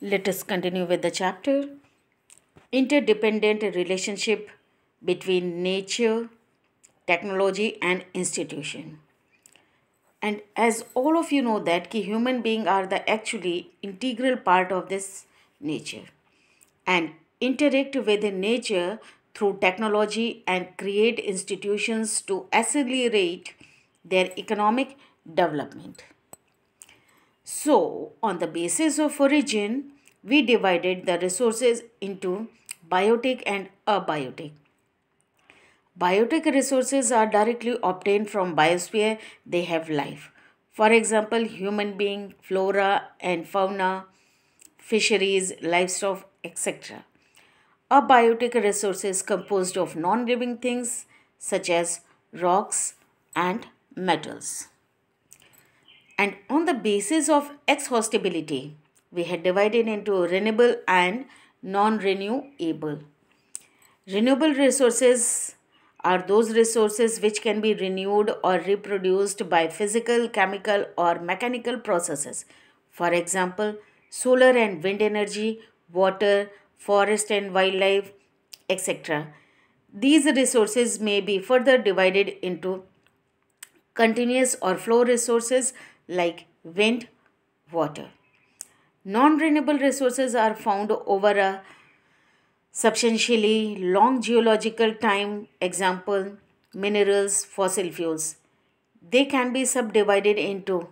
Let us continue with the chapter. Interdependent relationship between nature, technology and institution. And as all of you know that ki human being are the actually integral part of this nature and interact with nature through technology and create institutions to accelerate their economic development. So, on the basis of origin, we divided the resources into biotic and abiotic. Biotic resources are directly obtained from biosphere, they have life. For example, human being, flora and fauna, fisheries, livestock, etc. Abiotic resources composed of non-living things such as rocks and metals and on the basis of exhaustibility, we had divided into renewable and non-renewable. Renewable resources are those resources which can be renewed or reproduced by physical, chemical or mechanical processes. For example, solar and wind energy, water, forest and wildlife, etc. These resources may be further divided into continuous or flow resources, like wind, water. Non-renewable resources are found over a substantially long geological time, example, minerals, fossil fuels. They can be subdivided into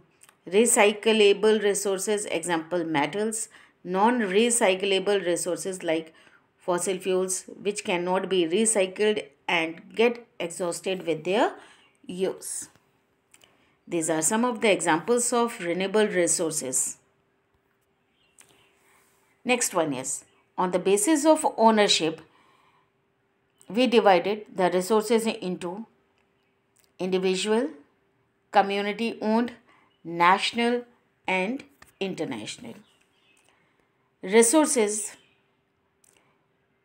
recyclable resources, example, metals, non-recyclable resources like fossil fuels which cannot be recycled and get exhausted with their use. These are some of the examples of renewable resources. Next one is on the basis of ownership, we divided the resources into individual, community owned, national, and international. Resources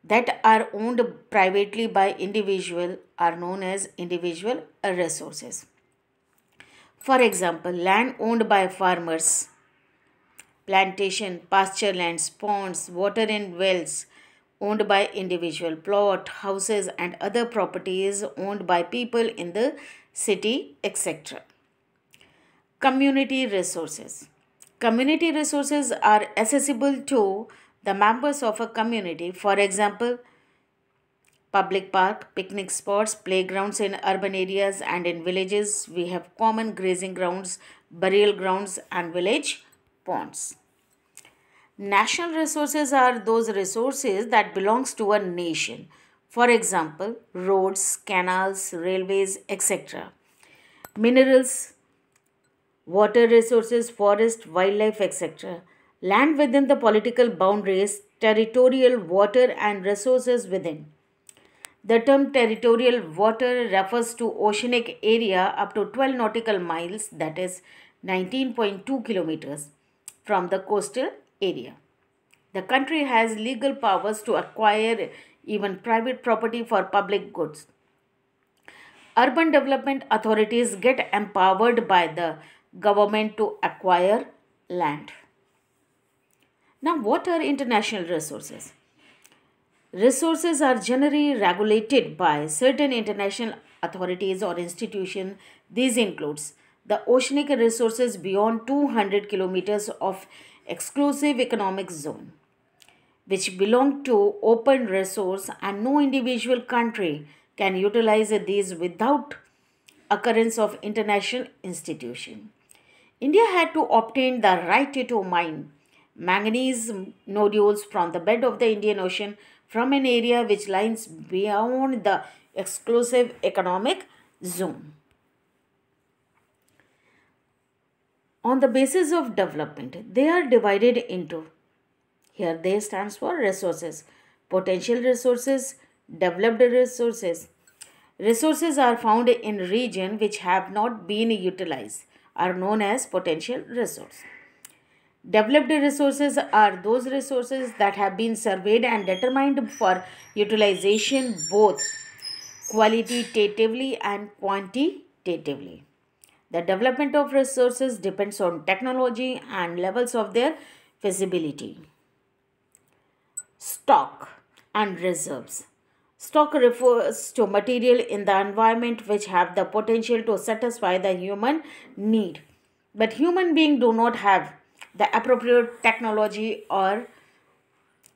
that are owned privately by individual are known as individual resources for example, land owned by farmers, plantation, pasture lands, ponds, water and wells owned by individual, plot, houses and other properties owned by people in the city, etc. Community resources. Community resources are accessible to the members of a community. For example, public park, picnic spots, playgrounds in urban areas and in villages. We have common grazing grounds, burial grounds and village ponds. National resources are those resources that belongs to a nation. For example, roads, canals, railways, etc. Minerals, water resources, forest, wildlife, etc. Land within the political boundaries, territorial water and resources within. The term territorial water refers to oceanic area up to 12 nautical miles that is 19.2 kilometers from the coastal area. The country has legal powers to acquire even private property for public goods. Urban development authorities get empowered by the government to acquire land. Now, what are international resources? Resources are generally regulated by certain international authorities or institutions. These includes the oceanic resources beyond 200 kilometers of exclusive economic zone, which belong to open resource and no individual country can utilize these without occurrence of international institution. India had to obtain the right to mine manganese nodules from the bed of the Indian Ocean from an area which lies beyond the exclusive economic zone. On the basis of development, they are divided into here they stands for resources, potential resources, developed resources. Resources are found in region which have not been utilized are known as potential resource. Developed resources are those resources that have been surveyed and determined for utilization both qualitatively and quantitatively. The development of resources depends on technology and levels of their feasibility. Stock and reserves. Stock refers to material in the environment which have the potential to satisfy the human need. But human beings do not have the appropriate technology or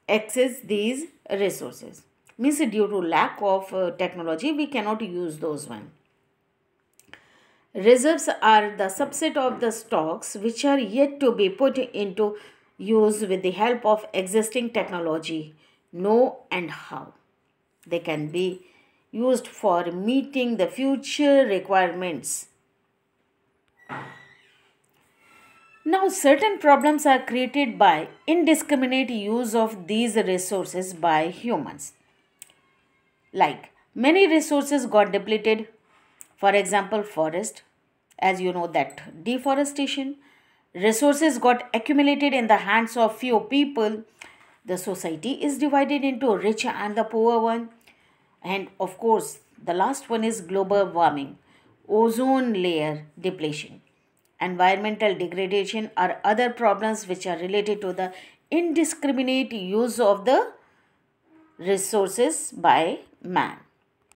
access these resources means due to lack of uh, technology we cannot use those one reserves are the subset of the stocks which are yet to be put into use with the help of existing technology know and how they can be used for meeting the future requirements now, certain problems are created by indiscriminate use of these resources by humans. Like many resources got depleted, for example, forest, as you know that deforestation, resources got accumulated in the hands of few people. The society is divided into rich and the poor one. And of course, the last one is global warming, ozone layer depletion environmental degradation or other problems which are related to the indiscriminate use of the resources by man.